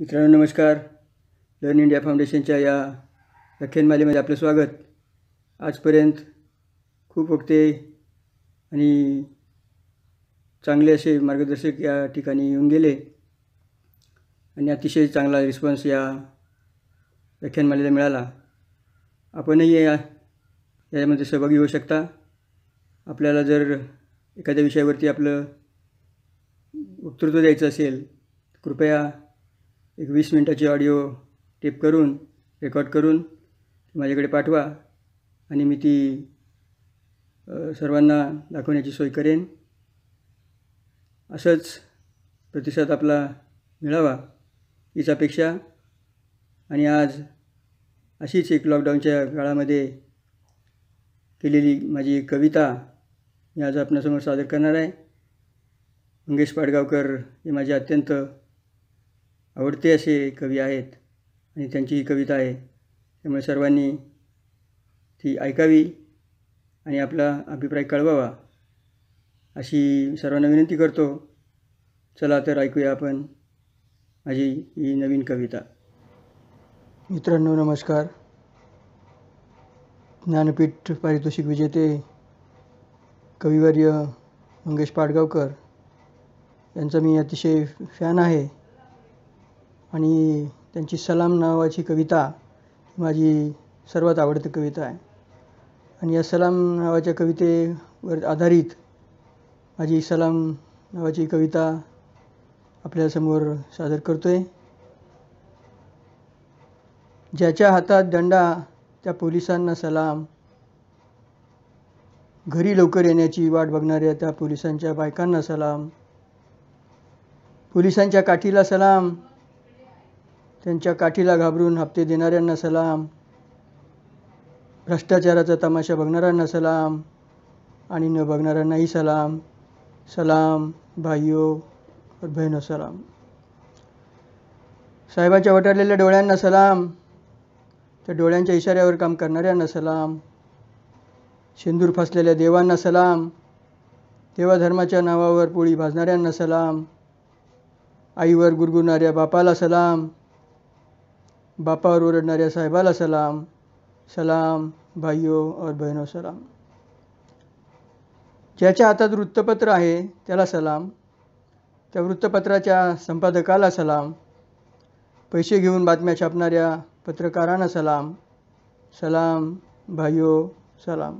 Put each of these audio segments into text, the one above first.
मित्रांनो नमस्कार learn India फाउंडेशनच्या या व्याख्यानमालेमध्ये आपलं स्वागत आजपर्यंत खूप वक्ते आणि चांगले असे मार्गदर्शक या ठिकाणी येऊन गेले आणि अतिशय चांगला रिस्पॉन्स या व्याख्यानमालेला मिळाला आपणही या यामध्ये सहभागी होऊ शकता आपल्याला जर एखाद्या विषयावरती आपलं वक्तृत्व द्यायचं असेल कृपया एक वीस मिनटाची ऑडिओ टेप करून रेकॉर्ड करून माझ्याकडे पाठवा आणि मी ती सर्वांना दाखवण्याची सोय करेन असंच प्रतिसाद आपला मिळावा हीच अपेक्षा आणि आज अशीच एक लॉकडाऊनच्या काळामध्ये केलेली माझी कविता मी आज आपणासमोर सादर करणार आहे मंगेश पाडगावकर हे माझे अत्यंत आवडते असे कवी आहेत आणि त्यांची ही कविता आहे त्यामुळे सर्वांनी ती ऐकावी आणि आपला अभिप्राय कळवावा अशी सर्वांना विनंती करतो चला तर ऐकूया आपण माझी ही नवीन कविता मित्रांनो नमस्कार ज्ञानपीठ पारितोषिक विजेते कविवर्य मंगेश पाडगावकर यांचा मी अतिशय फॅन आहे आणि त्यांची सलाम नावाची कविता माझी सर्वात आवडती कविता आहे आणि या सलाम नावाच्या कवितेवर आधारित माझी सलाम नावाची कविता आपल्यासमोर सादर करतो आहे ज्याच्या हातात दंडा त्या पोलिसांना सलाम घरी लवकर येण्याची वाट बघणाऱ्या त्या पोलिसांच्या बायकांना सलाम पोलिसांच्या काठीला सलाम त्यांच्या काठीला घाबरून हप्ते देणाऱ्यांना सलाम भ्रष्टाचाराचा तमाशा बघणाऱ्यांना सलाम आणि न बघणाऱ्यांनाही सलाम सलाम भाईओ और सलाम साहेबाच्या वटारलेल्या डोळ्यांना सलाम त्या डोळ्यांच्या इशाऱ्यावर काम करणाऱ्यांना सलाम सिंदूर फसलेल्या देवांना सलाम देवाधर्माच्या नावावर पोळी भाजणाऱ्यांना सलाम आईवर गुरगुरणाऱ्या बापाला सलाम बापावर ओरडणाऱ्या साहेबाला सलाम सलाम भाईओ और बहिणो सलाम ज्याच्या हातात वृत्तपत्र आहे त्याला सलाम त्या वृत्तपत्राच्या संपादकाला सलाम पैसे घेऊन बातम्या छापणाऱ्या पत्रकारांना सलाम सलाम भाईओ सलाम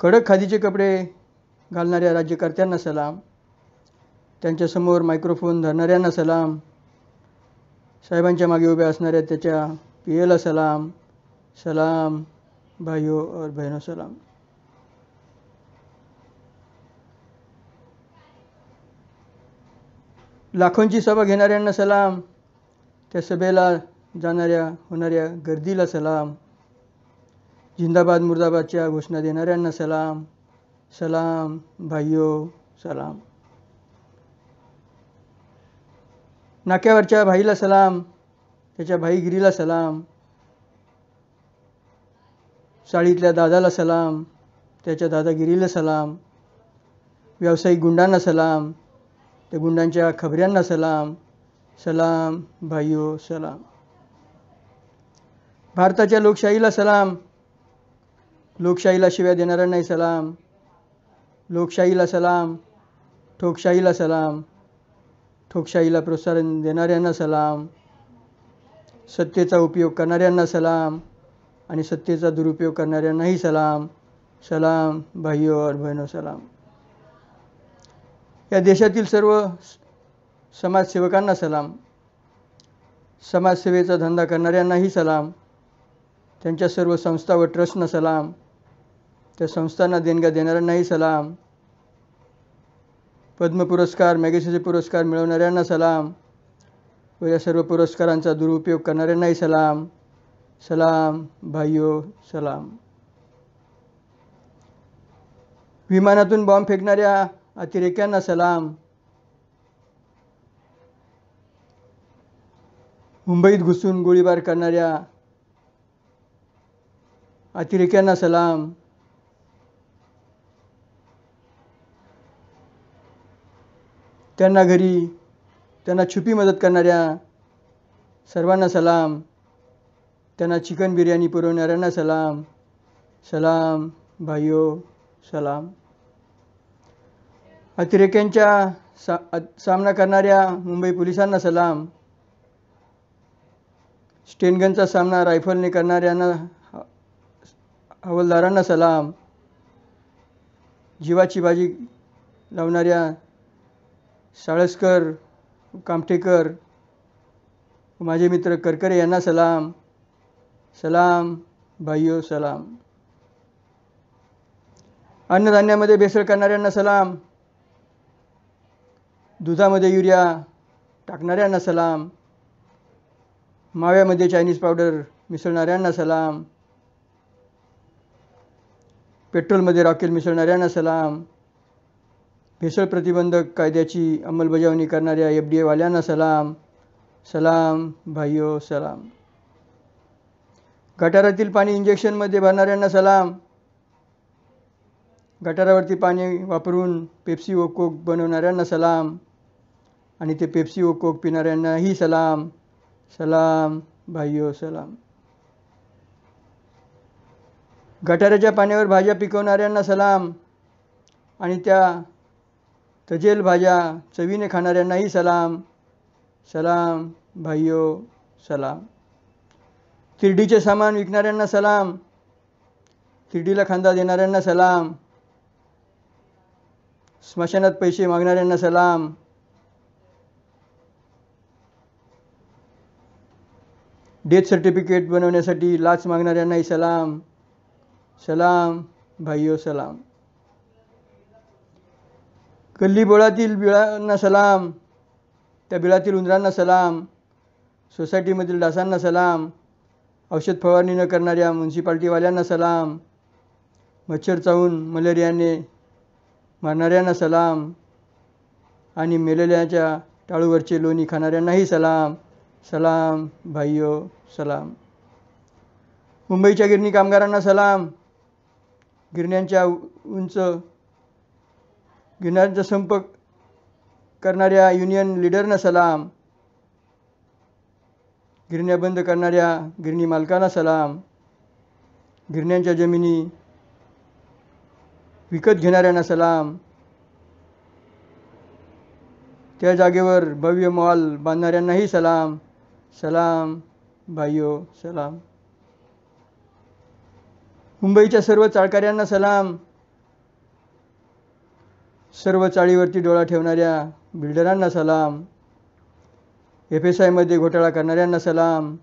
कडक खादीचे कपडे घालणाऱ्या राज्यकर्त्यांना सलाम त्यांच्यासमोर मायक्रोफोन धरणाऱ्यांना सलाम साहेबांच्या मागे उभ्या असणाऱ्या त्याच्या पियेला सलाम सलाम भाईओ और बहिनो सलाम लाखोंची सभा घेणाऱ्यांना सलाम त्या सभेला जाणाऱ्या होणाऱ्या गर्दीला सलाम जिंदाबाद मुर्दाबादच्या घोषणा देणाऱ्यांना सलाम सलाम भाईओ सलाम नाक्यावरच्या भाईला सलाम त्याच्या भाईगिरीला सलाम चाळीतल्या दादाला सलाम त्याच्या दादागिरीला सलाम व्यावसायिक गुंडांना सलाम त्या गुंडांच्या खबऱ्यांना सलाम सलाम भाईओ सलाम भारताच्या लोकशाहीला सलाम लोकशाहीला शिव्या देणाऱ्यांनाही सलाम लोकशाहीला सलाम ठोकशाहीला सलाम ठोकशाहीला प्रोत्साहन देणाऱ्यांना सलाम सत्तेचा उपयोग करणाऱ्यांना सलाम आणि सत्तेचा दुरुपयोग करणाऱ्यांनाही सलाम सलाम भाई और बहिनो सलाम या देशातील सर्व समाजसेवकांना सलाम समाजसेवेचा धंदा करणाऱ्यांनाही सलाम त्यांच्या सर्व संस्था व ट्रस्टना सलाम त्या संस्थांना देणग्या देणाऱ्यांनाही सलाम पद्म पुरस्कार मॅगेसेचे पुरस्कार मिळवणाऱ्यांना सलाम व या सर्व पुरस्कारांचा दुरुपयोग करणाऱ्यांनाही सलाम सलाम भाईयो सलाम विमानातून बॉम्ब फेकणाऱ्या अतिरेक्यांना सलाम मुंबईत घुसून गोळीबार करणाऱ्या अतिरेक्यांना सलाम त्यांना घरी त्यांना छुपी मदत करणाऱ्या सर्वांना सलाम त्यांना चिकन बिर्याणी पुरवणाऱ्यांना सलाम सलाम भाई सलाम अतिरेक्यांच्या सा सामना करणाऱ्या मुंबई पोलिसांना सलाम स्टेनगनचा सामना रायफलने करणाऱ्यांना हवलदारांना सलाम जीवाची बाजी लावणाऱ्या साळसकर कामठेकर माझे मित्र करकरे यांना सलाम सलाम भाईयो सलाम अन्नधान्यामध्ये भेसळ करणाऱ्यांना सलाम दुधामध्ये युरिया टाकणाऱ्यांना सलाम माव्यामध्ये चायनीज पावडर मिसळणाऱ्यांना सलाम पेट्रोलमध्ये रॉकेल मिसळणाऱ्यांना सलाम भेसळ प्रतिबंधक कायद्याची अंमलबजावणी करणाऱ्या एफ डी एवाल्यांना सलाम सलाम भाईयो सलाम गटारातील पाणी इंजेक्शनमध्ये भरणाऱ्यांना सलाम गटारावरती पाणी वापरून पेप्सी व कोक बनवणाऱ्यांना सलाम आणि ते पेप्सी व कोक पिणाऱ्यांनाही सलाम सलाम भाईयो सलाम गटाराच्या पाण्यावर भाज्या पिकवणाऱ्यांना सलाम आणि त्या तजेल भाज्या चवीने खाणाऱ्यांनाही सलाम सलाम भाइयो सलाम तिरडीचे सामान विकणाऱ्यांना सलाम तिरडीला खांदा देणाऱ्यांना सलाम स्मशानात पैसे मागणाऱ्यांना सलाम डेथ सर्टिफिकेट बनवण्यासाठी लाच मागणाऱ्यांनाही सलाम सलाम भाइयो सलाम बोळातील बिळांना सलाम त्या बिळातील उंदरांना सलाम सोसायटीमधील डासांना सलाम औषध फवारणी न करणाऱ्या म्युन्सिपाल्टीवाल्यांना सलाम मच्छर चावून मलेरियाने मारणाऱ्यांना सलाम आणि मेलेल्याच्या टाळूवरचे लोणी खाणाऱ्यांनाही सलाम सलाम भाईयो सलाम मुंबईच्या गिरणी कामगारांना सलाम गिरण्यांच्या उंच गिरणाऱ्यांचा संपर्क करणाऱ्या युनियन लीडरना सलाम गिरण्या बंद करणाऱ्या गिरणी मालकांना सलाम गिरण्यांच्या जमिनी विकत घेणाऱ्यांना सलाम त्या जागेवर भव्य मॉल बांधणाऱ्यांनाही सलाम सलाम भाईयो सलाम मुंबईच्या सर्व चाळकऱ्यांना सलाम सर्व चाळीवरती डोळा ठेवणाऱ्या बिल्डरांना सलाम एफ एस आयमध्ये घोटाळा करणाऱ्यांना सलाम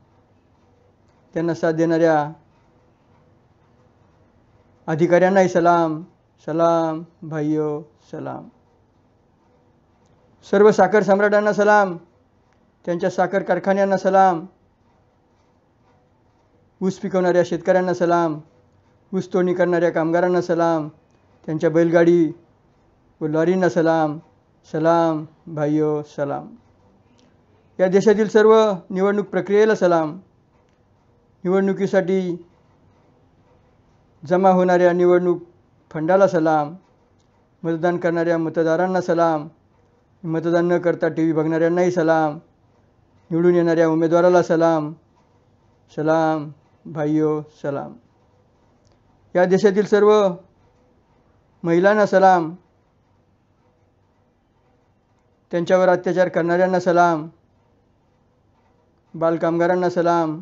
त्यांना साथ देणाऱ्या अधिकाऱ्यांनाही सलाम सलाम भाईयो सलाम सर्व साखर सम्राटांना सलाम त्यांच्या साखर कारखान्यांना सलाम ऊस पिकवणाऱ्या शेतकऱ्यांना सलाम ऊस तोडणी करणाऱ्या कामगारांना सलाम त्यांच्या बैलगाडी वल्लारींना सलाम सलाम भाईयो सलाम या देशातील सर्व निवडणूक प्रक्रियेला सलाम निवडणुकीसाठी जमा होणाऱ्या निवडणूक फंडाला सलाम मतदान करणाऱ्या मतदारांना सलाम मतदान न करता टी व्ही बघणाऱ्यांनाही सलाम निवडून येणाऱ्या उमेदवाराला सलाम सलाम भाईयो सलाम या देशातील सर्व महिलांना सलाम त्यांच्यावर अत्याचार करणाऱ्यांना सलाम बालकामगारांना सलाम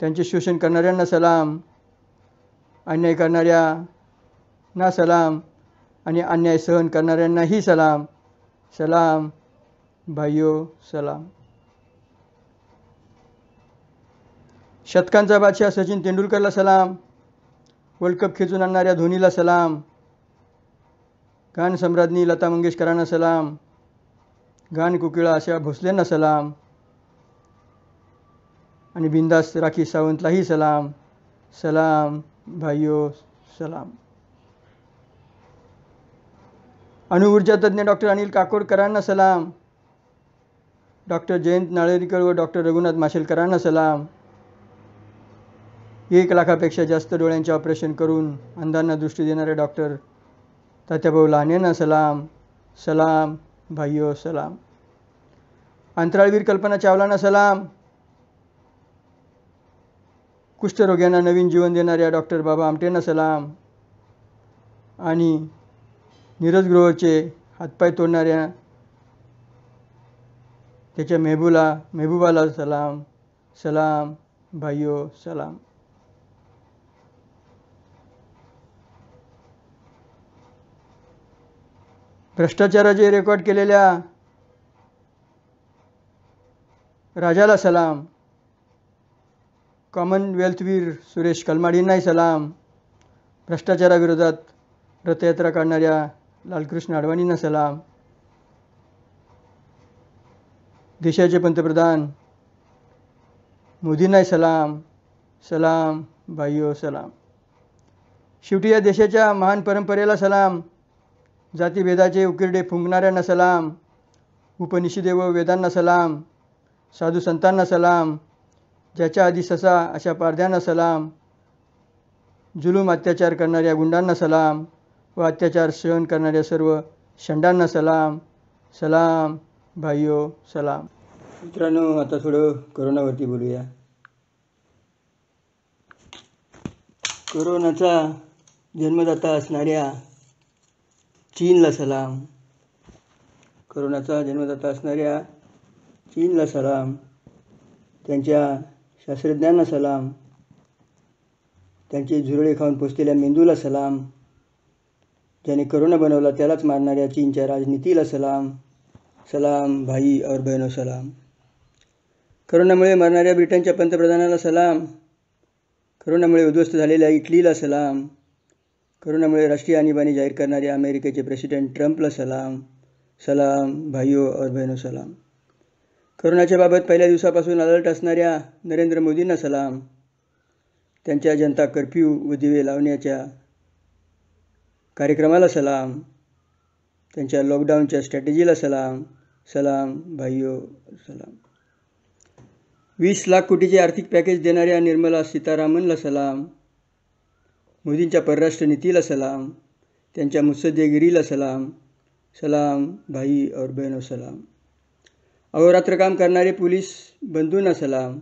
त्यांचे शोषण करणाऱ्यांना सलाम अन्याय करणाऱ्यांना सलाम आणि अन्याय सहन करणाऱ्यांनाही सलाम सलाम भायो सलाम शतकांचा बादशाह सचिन तेंडुलकरला सलाम वर्ल्ड कप खेचून आणणाऱ्या धोनीला सलाम गान सम्राज्ञी लता मंगेशकरांना सलाम गान कुकिळा अशा भोसलेंना सलाम आणि बिंदास राखी सावंतलाही सलाम सलाम भाईओ सलाम अणुऊर्जा तज्ज्ञ डॉक्टर अनिल काकोडकरांना सलाम डॉक्टर जयंत नाळेरीकर व डॉक्टर रघुनाथ माशेलकरांना सलाम एक लाखापेक्षा जास्त डोळ्यांचे ऑपरेशन करून अंधांना दृष्टी देणारे डॉक्टर तात्याभाऊ लानेना सलाम सलाम भाईयो सलाम अंतराळवीर कल्पना चावलांना सलाम कुष्ठरोग्यांना नवीन जीवन देणाऱ्या डॉक्टर बाबा आमटेंना सलाम आणि नीरजगृहचे हातपाय तोडणाऱ्या त्याच्या मेहबूला मेहबूबाला सलाम सलाम भाईयो सलाम भ्रष्टाचाराचे रेकॉर्ड केलेल्या राजाला सलाम कॉमनवेल्थवीर सुरेश कलमाडींनाही सलाम भ्रष्टाचाराविरोधात रथयात्रा काढणाऱ्या लालकृष्ण अडवाणींना सलाम देशाचे पंतप्रधान मोदींनाही सलाम सलाम भाईयो सलाम शेवटी या देशाच्या महान परंपरेला सलाम जातीभेदाचे उकिरडे फुंकणाऱ्यांना सलाम उपनिषदे व वेदांना सलाम साधू संतांना सलाम ज्याच्या आधी ससा अशा पारध्यांना सलाम जुलूम अत्याचार करणाऱ्या गुंडांना सलाम व अत्याचार सहन करणाऱ्या सर्व शंडांना सलाम सलाम भाईओ सलाम मित्रांनो आता थोडं करोनावरती बोलूया करोनाचा जन्मदाता असणाऱ्या चीनला सलाम करोनाचा जन्मदाता असणाऱ्या चीनला सलाम त्यांच्या शास्त्रज्ञांना सलाम त्यांचे झुरळे खाऊन पोचलेल्या मेंदूला सलाम ज्याने करोना बनवला त्यालाच मारणाऱ्या चीनच्या राजनीतीला सलाम सलाम भाई और बहनो सलाम करोनामुळे मरणाऱ्या ब्रिटनच्या पंतप्रधानाला सलाम करोनामुळे उद्ध्वस्त झालेल्या इटलीला सलाम करोनामुळे राष्ट्रीय आणीबाणी जाहीर करणारे अमेरिकेचे प्रेसिडेंट ट्रम्पला सलाम सलाम भाईओ और बहिनो सलाम करोनाच्या बाबत पहिल्या दिवसापासून अलर्ट असणाऱ्या नरेंद्र मोदींना सलाम त्यांच्या जनता कर्फ्यू व दिवे लावण्याच्या कार्यक्रमाला सलाम त्यांच्या लॉकडाऊनच्या स्ट्रॅटेजीला सलाम सलाम भाईओ सलाम वीस लाख कोटीचे आर्थिक पॅकेज देणाऱ्या निर्मला सीतारामनला सलाम मोदींच्या परराष्ट्र नीतीला सलाम त्यांच्या मुत्सद्देगिरीला सलाम सलाम भाई और बहनो सलाम अहोरात्र काम करणारे पोलीस बंधूंना सलाम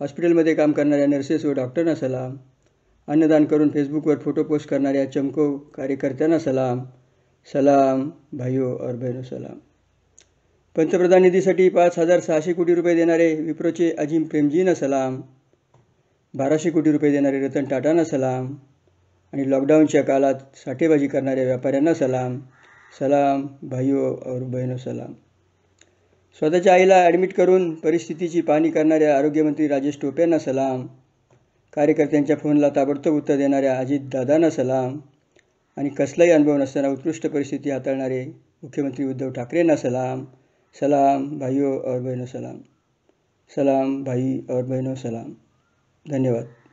हॉस्पिटलमध्ये काम करणाऱ्या नर्सेस व डॉक्टरना सलाम अन्नदान करून फेसबुकवर फोटो पोस्ट करणाऱ्या चमको कार्यकर्त्यांना सलाम सलाम भाईओ और बहनो सलाम पंतप्रधान निधीसाठी पाच हजार सहाशे कोटी रुपये देणारे विप्रोचे अजिम प्रेमजीना सलाम बाराशे कोटी रुपये देणारे रतन टाटांना सलाम आणि लॉकडाऊनच्या काळात साठेबाजी करणाऱ्या व्यापाऱ्यांना सलाम सलाम भाईओ और बहिणो सलाम स्वतःच्या आईला ॲडमिट करून परिस्थितीची पाहणी करणाऱ्या आरोग्यमंत्री राजेश टोपे यांना सलाम कार्यकर्त्यांच्या फोनला ताबडतोब उत्तर देणाऱ्या अजित दादांना सलाम आणि कसलाही अनुभव नसताना उत्कृष्ट परिस्थिती हाताळणारे मुख्यमंत्री उद्धव ठाकरेंना सलाम सलाम भाईओ और बहिनो सलाम सलाम भाई और बहिनो सलाम धन्यवाद